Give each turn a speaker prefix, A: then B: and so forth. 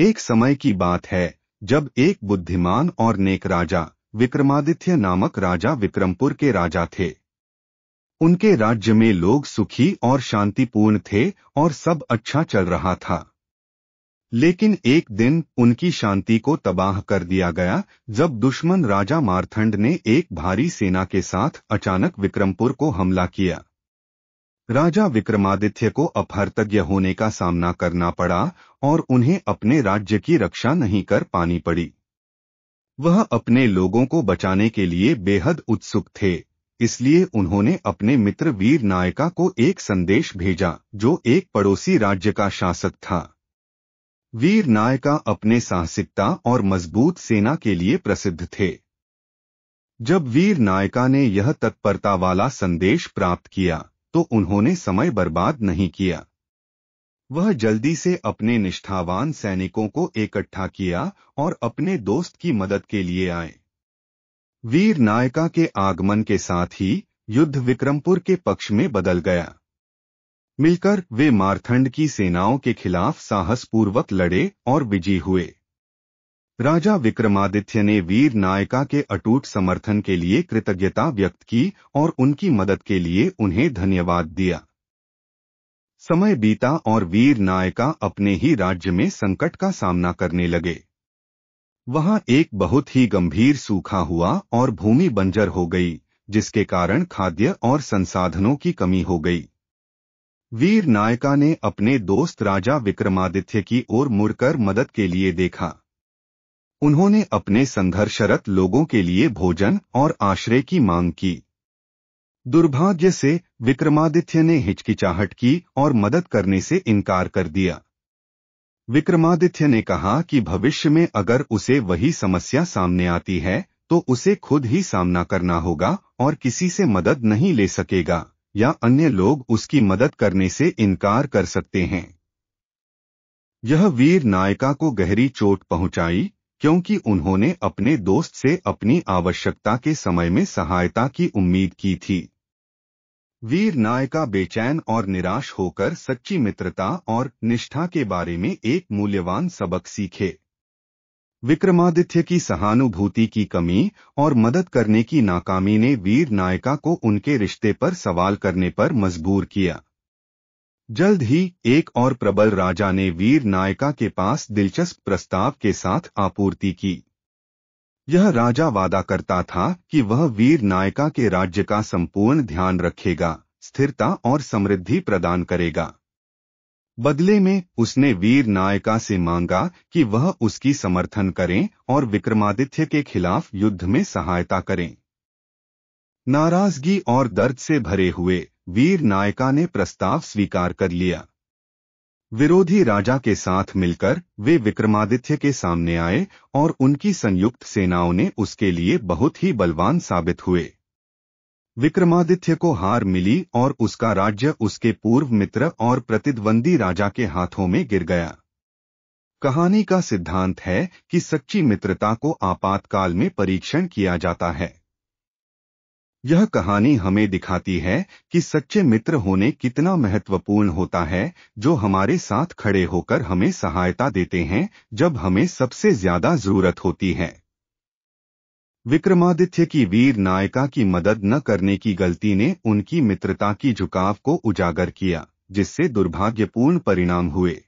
A: एक समय की बात है जब एक बुद्धिमान और नेक राजा विक्रमादित्य नामक राजा विक्रमपुर के राजा थे उनके राज्य में लोग सुखी और शांतिपूर्ण थे और सब अच्छा चल रहा था लेकिन एक दिन उनकी शांति को तबाह कर दिया गया जब दुश्मन राजा मारथंड ने एक भारी सेना के साथ अचानक विक्रमपुर को हमला किया राजा विक्रमादित्य को अपहर्तज्ञ होने का सामना करना पड़ा और उन्हें अपने राज्य की रक्षा नहीं कर पानी पड़ी वह अपने लोगों को बचाने के लिए बेहद उत्सुक थे इसलिए उन्होंने अपने मित्र वीर नायका को एक संदेश भेजा जो एक पड़ोसी राज्य का शासक था वीर नायका अपने साहसिकता और मजबूत सेना के लिए प्रसिद्ध थे जब वीर नायका ने यह तत्परता वाला संदेश प्राप्त किया तो उन्होंने समय बर्बाद नहीं किया वह जल्दी से अपने निष्ठावान सैनिकों को इकट्ठा किया और अपने दोस्त की मदद के लिए आए वीर नायका के आगमन के साथ ही युद्ध विक्रमपुर के पक्ष में बदल गया मिलकर वे मारथंड की सेनाओं के खिलाफ साहसपूर्वक लड़े और विजयी हुए राजा विक्रमादित्य ने वीर नायिका के अटूट समर्थन के लिए कृतज्ञता व्यक्त की और उनकी मदद के लिए उन्हें धन्यवाद दिया समय बीता और वीर नायिका अपने ही राज्य में संकट का सामना करने लगे वहां एक बहुत ही गंभीर सूखा हुआ और भूमि बंजर हो गई जिसके कारण खाद्य और संसाधनों की कमी हो गई वीर नायिका ने अपने दोस्त राजा विक्रमादित्य की ओर मुड़कर मदद के लिए देखा उन्होंने अपने संघर्षरत लोगों के लिए भोजन और आश्रय की मांग की दुर्भाग्य से विक्रमादित्य ने हिचकिचाहट की और मदद करने से इनकार कर दिया विक्रमादित्य ने कहा कि भविष्य में अगर उसे वही समस्या सामने आती है तो उसे खुद ही सामना करना होगा और किसी से मदद नहीं ले सकेगा या अन्य लोग उसकी मदद करने से इनकार कर सकते हैं यह वीर नायिका को गहरी चोट पहुंचाई क्योंकि उन्होंने अपने दोस्त से अपनी आवश्यकता के समय में सहायता की उम्मीद की थी वीर नायका बेचैन और निराश होकर सच्ची मित्रता और निष्ठा के बारे में एक मूल्यवान सबक सीखे विक्रमादित्य की सहानुभूति की कमी और मदद करने की नाकामी ने वीर नायका को उनके रिश्ते पर सवाल करने पर मजबूर किया जल्द ही एक और प्रबल राजा ने वीर नायका के पास दिलचस्प प्रस्ताव के साथ आपूर्ति की यह राजा वादा करता था कि वह वीर नायका के राज्य का संपूर्ण ध्यान रखेगा स्थिरता और समृद्धि प्रदान करेगा बदले में उसने वीर नायका से मांगा कि वह उसकी समर्थन करें और विक्रमादित्य के खिलाफ युद्ध में सहायता करें नाराजगी और दर्द से भरे हुए वीर नायका ने प्रस्ताव स्वीकार कर लिया विरोधी राजा के साथ मिलकर वे विक्रमादित्य के सामने आए और उनकी संयुक्त सेनाओं ने उसके लिए बहुत ही बलवान साबित हुए विक्रमादित्य को हार मिली और उसका राज्य उसके पूर्व मित्र और प्रतिद्वंदी राजा के हाथों में गिर गया कहानी का सिद्धांत है कि सच्ची मित्रता को आपातकाल में परीक्षण किया जाता है यह कहानी हमें दिखाती है कि सच्चे मित्र होने कितना महत्वपूर्ण होता है जो हमारे साथ खड़े होकर हमें सहायता देते हैं जब हमें सबसे ज्यादा जरूरत होती है विक्रमादित्य की वीर नायिका की मदद न करने की गलती ने उनकी मित्रता की झुकाव को उजागर किया जिससे दुर्भाग्यपूर्ण परिणाम हुए